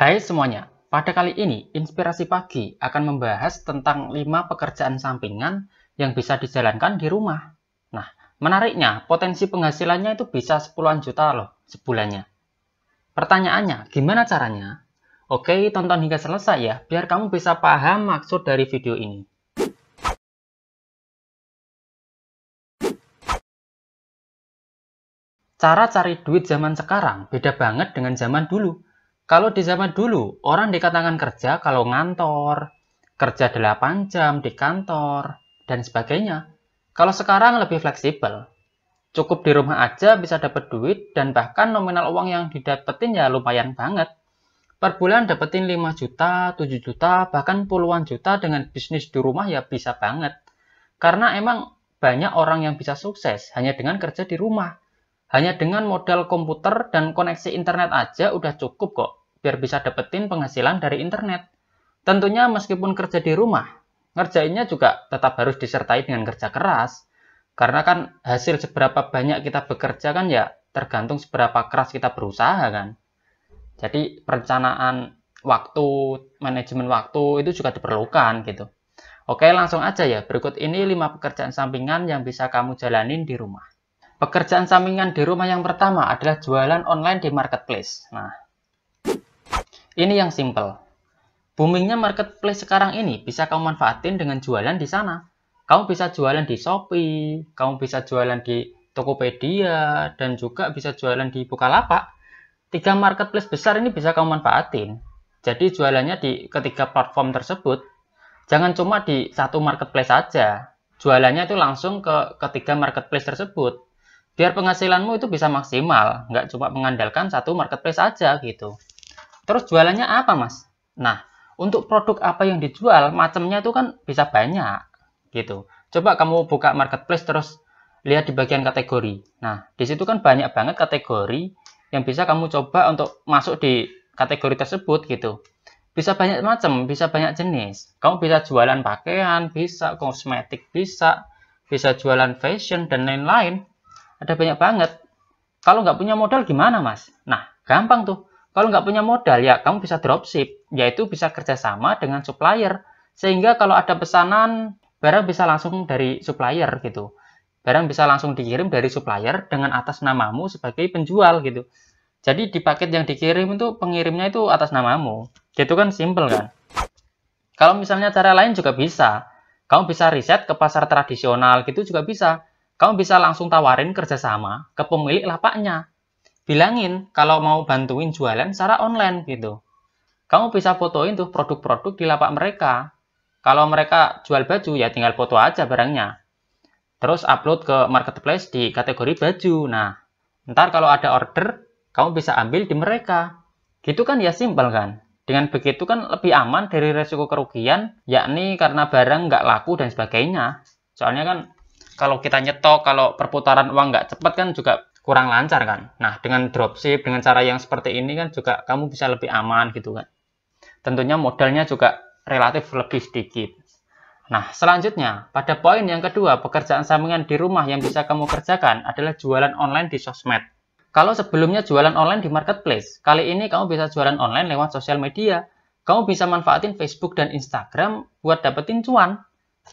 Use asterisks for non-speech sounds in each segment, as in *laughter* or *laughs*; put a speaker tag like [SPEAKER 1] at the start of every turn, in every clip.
[SPEAKER 1] Hai semuanya, pada kali ini Inspirasi Pagi akan membahas tentang 5 pekerjaan sampingan yang bisa dijalankan di rumah. Nah, menariknya potensi penghasilannya itu bisa sepuluhan juta loh sebulannya. Pertanyaannya, gimana caranya? Oke, tonton hingga selesai ya, biar kamu bisa paham maksud dari video ini. Cara cari duit zaman sekarang beda banget dengan zaman dulu kalau di zaman dulu, orang dikatakan kerja kalau ngantor, kerja 8 jam di kantor, dan sebagainya. Kalau sekarang lebih fleksibel. Cukup di rumah aja bisa dapat duit dan bahkan nominal uang yang didapetin ya lumayan banget. Per bulan dapetin 5 juta, 7 juta, bahkan puluhan juta dengan bisnis di rumah ya bisa banget. Karena emang banyak orang yang bisa sukses hanya dengan kerja di rumah. Hanya dengan modal komputer dan koneksi internet aja udah cukup kok biar bisa dapetin penghasilan dari internet. Tentunya meskipun kerja di rumah, ngerjainnya juga tetap harus disertai dengan kerja keras. Karena kan hasil seberapa banyak kita bekerja kan ya tergantung seberapa keras kita berusaha kan. Jadi perencanaan waktu, manajemen waktu itu juga diperlukan gitu. Oke langsung aja ya, berikut ini 5 pekerjaan sampingan yang bisa kamu jalanin di rumah. Pekerjaan sampingan di rumah yang pertama adalah jualan online di marketplace. Nah, ini yang simple. Boomingnya marketplace sekarang ini bisa kamu manfaatin dengan jualan di sana. Kamu bisa jualan di Shopee, kamu bisa jualan di Tokopedia, dan juga bisa jualan di Bukalapak. Tiga marketplace besar ini bisa kamu manfaatin. Jadi jualannya di ketiga platform tersebut. Jangan cuma di satu marketplace saja. Jualannya itu langsung ke ketiga marketplace tersebut. Biar penghasilanmu itu bisa maksimal, nggak cuma mengandalkan satu marketplace saja gitu. Terus jualannya apa, Mas? Nah, untuk produk apa yang dijual, macamnya itu kan bisa banyak gitu. Coba kamu buka marketplace terus lihat di bagian kategori. Nah, di situ kan banyak banget kategori yang bisa kamu coba untuk masuk di kategori tersebut gitu. Bisa banyak macam, bisa banyak jenis. Kamu bisa jualan pakaian, bisa kosmetik, bisa bisa jualan fashion dan lain-lain. Ada banyak banget. Kalau nggak punya modal gimana, Mas? Nah, gampang tuh. Kalau nggak punya modal ya kamu bisa dropship, yaitu bisa kerjasama dengan supplier. Sehingga kalau ada pesanan, barang bisa langsung dari supplier gitu. Barang bisa langsung dikirim dari supplier dengan atas namamu sebagai penjual gitu. Jadi di paket yang dikirim itu pengirimnya itu atas namamu. Gitu kan simple kan? Kalau misalnya cara lain juga bisa. Kamu bisa riset ke pasar tradisional gitu juga bisa. Kamu bisa langsung tawarin kerjasama ke pemilik lapaknya bilangin kalau mau bantuin jualan secara online gitu. Kamu bisa fotoin tuh produk-produk di lapak mereka. Kalau mereka jual baju ya tinggal foto aja barangnya. Terus upload ke marketplace di kategori baju. Nah, ntar kalau ada order, kamu bisa ambil di mereka. Gitu kan ya simpel kan? Dengan begitu kan lebih aman dari resiko kerugian, yakni karena barang nggak laku dan sebagainya. Soalnya kan kalau kita nyetok, kalau perputaran uang nggak cepat kan juga kurang lancar kan. Nah, dengan dropship dengan cara yang seperti ini kan juga kamu bisa lebih aman gitu kan. Tentunya modalnya juga relatif lebih sedikit. Nah, selanjutnya, pada poin yang kedua, pekerjaan sampingan di rumah yang bisa kamu kerjakan adalah jualan online di sosmed. Kalau sebelumnya jualan online di marketplace, kali ini kamu bisa jualan online lewat sosial media. Kamu bisa manfaatin Facebook dan Instagram buat dapetin cuan.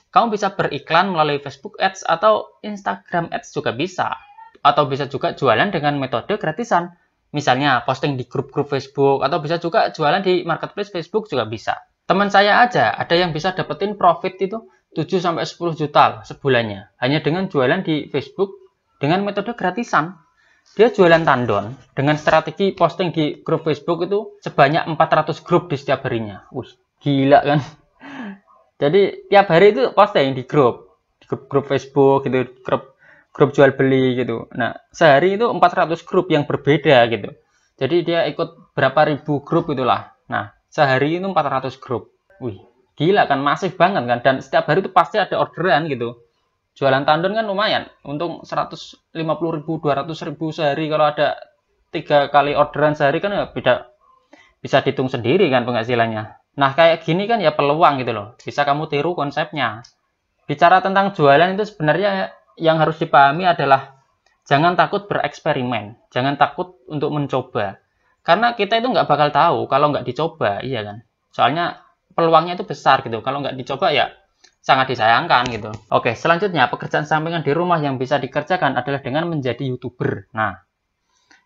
[SPEAKER 1] Kamu bisa beriklan melalui Facebook Ads atau Instagram Ads juga bisa atau bisa juga jualan dengan metode gratisan. Misalnya posting di grup-grup Facebook atau bisa juga jualan di marketplace Facebook juga bisa. Teman saya aja ada yang bisa dapetin profit itu 7 sampai 10 juta sebulannya hanya dengan jualan di Facebook dengan metode gratisan. Dia jualan tandon dengan strategi posting di grup Facebook itu sebanyak 400 grup di setiap harinya. Wih, gila kan? *laughs* Jadi tiap hari itu posting di grup, di grup, grup Facebook gitu, grup grup jual beli gitu. Nah, sehari itu 400 grup yang berbeda gitu. Jadi dia ikut berapa ribu grup itulah. Nah, sehari itu 400 grup. Wih, gila kan masif banget kan dan setiap hari itu pasti ada orderan gitu. Jualan tandon kan lumayan, untung 150 ribu, 200 ribu sehari kalau ada tiga kali orderan sehari kan ya beda bisa dihitung sendiri kan penghasilannya. Nah, kayak gini kan ya peluang gitu loh. Bisa kamu tiru konsepnya. Bicara tentang jualan itu sebenarnya yang harus dipahami adalah jangan takut bereksperimen, jangan takut untuk mencoba. Karena kita itu nggak bakal tahu kalau nggak dicoba, iya kan? Soalnya peluangnya itu besar gitu. Kalau nggak dicoba ya sangat disayangkan gitu. Oke, selanjutnya pekerjaan sampingan di rumah yang bisa dikerjakan adalah dengan menjadi YouTuber. Nah,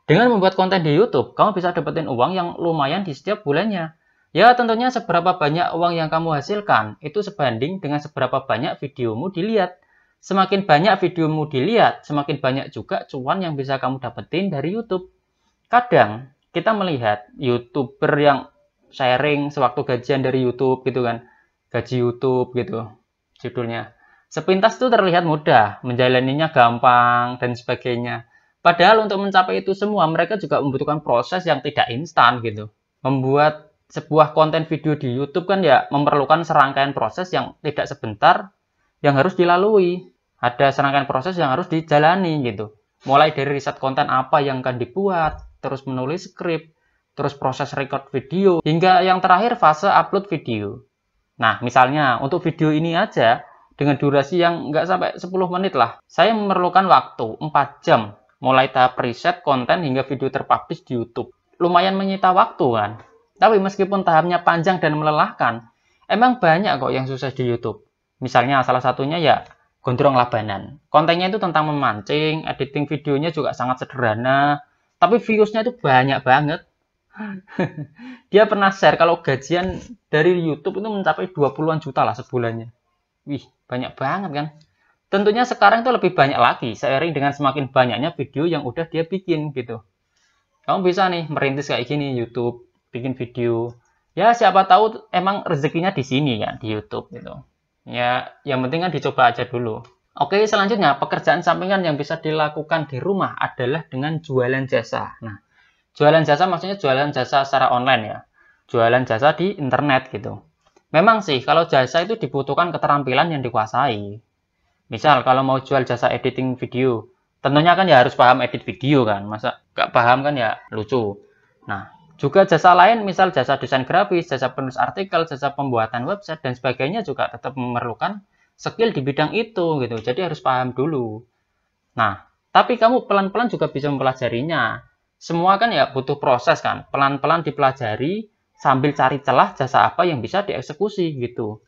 [SPEAKER 1] dengan membuat konten di YouTube, kamu bisa dapetin uang yang lumayan di setiap bulannya. Ya, tentunya seberapa banyak uang yang kamu hasilkan itu sebanding dengan seberapa banyak videomu dilihat. Semakin banyak videomu dilihat, semakin banyak juga cuan yang bisa kamu dapetin dari YouTube. Kadang kita melihat YouTuber yang sharing sewaktu gajian dari YouTube gitu kan, gaji YouTube gitu judulnya. Sepintas itu terlihat mudah, menjalaninya gampang dan sebagainya. Padahal untuk mencapai itu semua mereka juga membutuhkan proses yang tidak instan gitu. Membuat sebuah konten video di YouTube kan ya memerlukan serangkaian proses yang tidak sebentar yang harus dilalui ada serangkaian proses yang harus dijalani gitu. Mulai dari riset konten apa yang akan dibuat, terus menulis skrip, terus proses record video, hingga yang terakhir fase upload video. Nah, misalnya untuk video ini aja, dengan durasi yang nggak sampai 10 menit lah, saya memerlukan waktu 4 jam, mulai tahap riset, konten, hingga video terpublish di YouTube. Lumayan menyita waktu kan? Tapi meskipun tahapnya panjang dan melelahkan, emang banyak kok yang sukses di YouTube. Misalnya salah satunya ya Gondrong Labanan. Kontennya itu tentang memancing, editing videonya juga sangat sederhana, tapi viewsnya itu banyak banget. *laughs* Dia pernah share kalau gajian dari YouTube itu mencapai 20-an juta lah sebulannya. Wih, banyak banget kan? Tentunya sekarang itu lebih banyak lagi, seiring dengan semakin banyaknya video yang udah dia bikin gitu. Kamu bisa nih merintis kayak gini YouTube, bikin video. Ya siapa tahu emang rezekinya di sini ya di YouTube gitu. Ya, yang penting kan dicoba aja dulu. Oke, selanjutnya pekerjaan sampingan yang bisa dilakukan di rumah adalah dengan jualan jasa. Nah, jualan jasa maksudnya jualan jasa secara online ya. Jualan jasa di internet gitu. Memang sih, kalau jasa itu dibutuhkan keterampilan yang dikuasai. Misal, kalau mau jual jasa editing video, tentunya kan ya harus paham edit video kan. Masa nggak paham kan ya lucu. Nah, juga jasa lain, misal jasa desain grafis, jasa penulis artikel, jasa pembuatan website, dan sebagainya juga tetap memerlukan skill di bidang itu gitu. Jadi harus paham dulu. Nah, tapi kamu pelan-pelan juga bisa mempelajarinya. Semua kan ya butuh proses kan. Pelan-pelan dipelajari sambil cari celah jasa apa yang bisa dieksekusi gitu.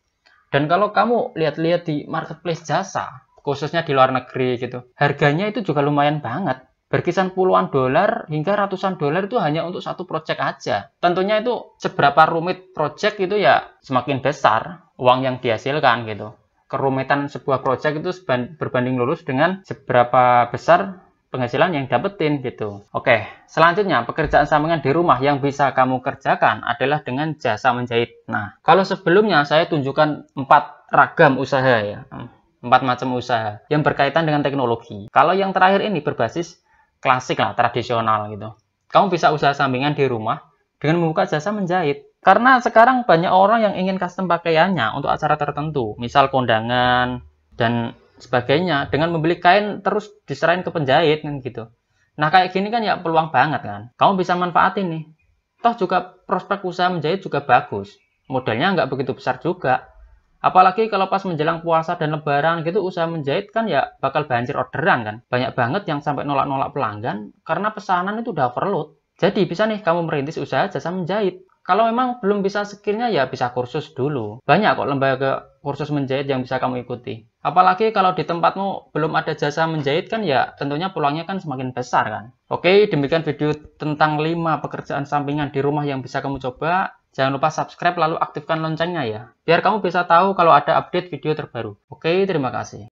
[SPEAKER 1] Dan kalau kamu lihat-lihat di marketplace jasa, khususnya di luar negeri gitu, harganya itu juga lumayan banget berkisar puluhan dolar hingga ratusan dolar itu hanya untuk satu project aja. Tentunya itu seberapa rumit project itu ya semakin besar uang yang dihasilkan gitu. Kerumitan sebuah project itu berbanding lurus dengan seberapa besar penghasilan yang dapetin gitu. Oke, selanjutnya pekerjaan sampingan di rumah yang bisa kamu kerjakan adalah dengan jasa menjahit. Nah, kalau sebelumnya saya tunjukkan empat ragam usaha ya, empat macam usaha yang berkaitan dengan teknologi. Kalau yang terakhir ini berbasis klasik lah, tradisional gitu. Kamu bisa usaha sampingan di rumah dengan membuka jasa menjahit. Karena sekarang banyak orang yang ingin custom pakaiannya untuk acara tertentu, misal kondangan dan sebagainya, dengan membeli kain terus diserahin ke penjahit kan gitu. Nah kayak gini kan ya peluang banget kan. Kamu bisa manfaatin nih. Toh juga prospek usaha menjahit juga bagus. Modalnya nggak begitu besar juga. Apalagi kalau pas menjelang puasa dan lebaran gitu usaha menjahit kan ya bakal banjir orderan kan. Banyak banget yang sampai nolak-nolak pelanggan karena pesanan itu udah overload. Jadi bisa nih kamu merintis usaha jasa menjahit. Kalau memang belum bisa skillnya ya bisa kursus dulu. Banyak kok lembaga kursus menjahit yang bisa kamu ikuti. Apalagi kalau di tempatmu belum ada jasa menjahit kan ya tentunya peluangnya kan semakin besar kan. Oke demikian video tentang 5 pekerjaan sampingan di rumah yang bisa kamu coba. Jangan lupa subscribe lalu aktifkan loncengnya ya, biar kamu bisa tahu kalau ada update video terbaru. Oke, terima kasih.